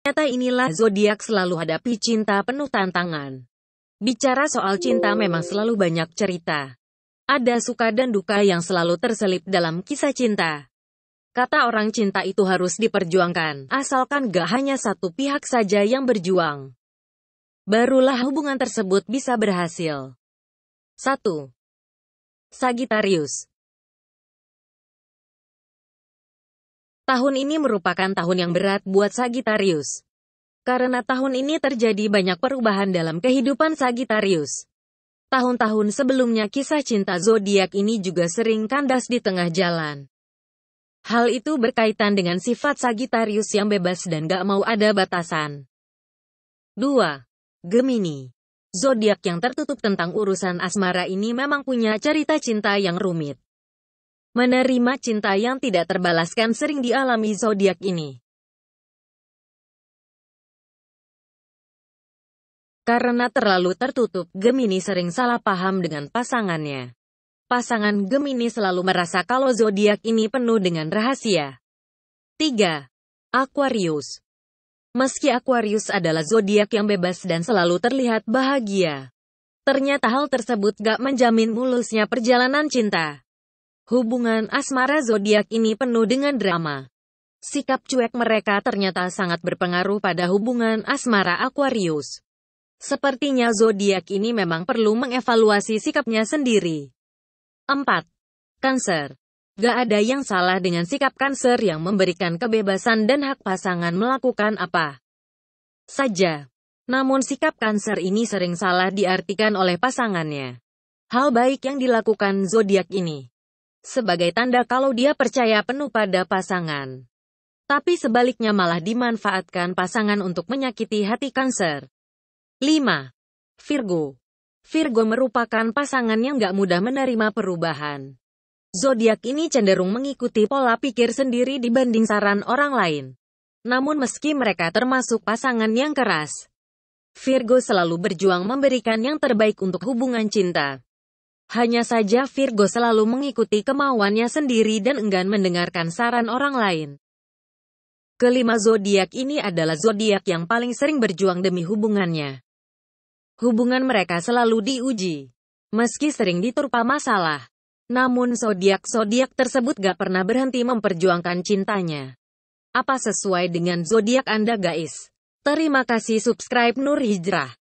Ternyata inilah zodiak selalu hadapi cinta penuh tantangan. Bicara soal cinta memang selalu banyak cerita. Ada suka dan duka yang selalu terselip dalam kisah cinta. Kata orang cinta itu harus diperjuangkan, asalkan gak hanya satu pihak saja yang berjuang. Barulah hubungan tersebut bisa berhasil. 1. Sagittarius Tahun ini merupakan tahun yang berat buat Sagittarius. Karena tahun ini terjadi banyak perubahan dalam kehidupan Sagittarius. Tahun-tahun sebelumnya kisah cinta zodiak ini juga sering kandas di tengah jalan. Hal itu berkaitan dengan sifat Sagittarius yang bebas dan gak mau ada batasan. 2. Gemini Zodiak yang tertutup tentang urusan asmara ini memang punya cerita cinta yang rumit. Menerima cinta yang tidak terbalaskan sering dialami zodiak ini. Karena terlalu tertutup, Gemini sering salah paham dengan pasangannya. Pasangan Gemini selalu merasa kalau zodiak ini penuh dengan rahasia. 3. Aquarius. Meski Aquarius adalah zodiak yang bebas dan selalu terlihat bahagia, ternyata hal tersebut gak menjamin mulusnya perjalanan cinta. Hubungan asmara zodiak ini penuh dengan drama. Sikap cuek mereka ternyata sangat berpengaruh pada hubungan asmara Aquarius. Sepertinya zodiak ini memang perlu mengevaluasi sikapnya sendiri. 4. Cancer. Gak ada yang salah dengan sikap Cancer yang memberikan kebebasan dan hak pasangan melakukan apa saja. Namun sikap Cancer ini sering salah diartikan oleh pasangannya. Hal baik yang dilakukan zodiak ini sebagai tanda kalau dia percaya penuh pada pasangan. Tapi sebaliknya malah dimanfaatkan pasangan untuk menyakiti hati Cancer. 5. Virgo Virgo merupakan pasangan yang gak mudah menerima perubahan. Zodiak ini cenderung mengikuti pola pikir sendiri dibanding saran orang lain. Namun meski mereka termasuk pasangan yang keras, Virgo selalu berjuang memberikan yang terbaik untuk hubungan cinta. Hanya saja Virgo selalu mengikuti kemauannya sendiri dan enggan mendengarkan saran orang lain. Kelima zodiak ini adalah zodiak yang paling sering berjuang demi hubungannya. Hubungan mereka selalu diuji, meski sering diturpa masalah. Namun zodiak-zodiak tersebut gak pernah berhenti memperjuangkan cintanya. Apa sesuai dengan zodiak Anda, guys? Terima kasih subscribe Nur Hijrah.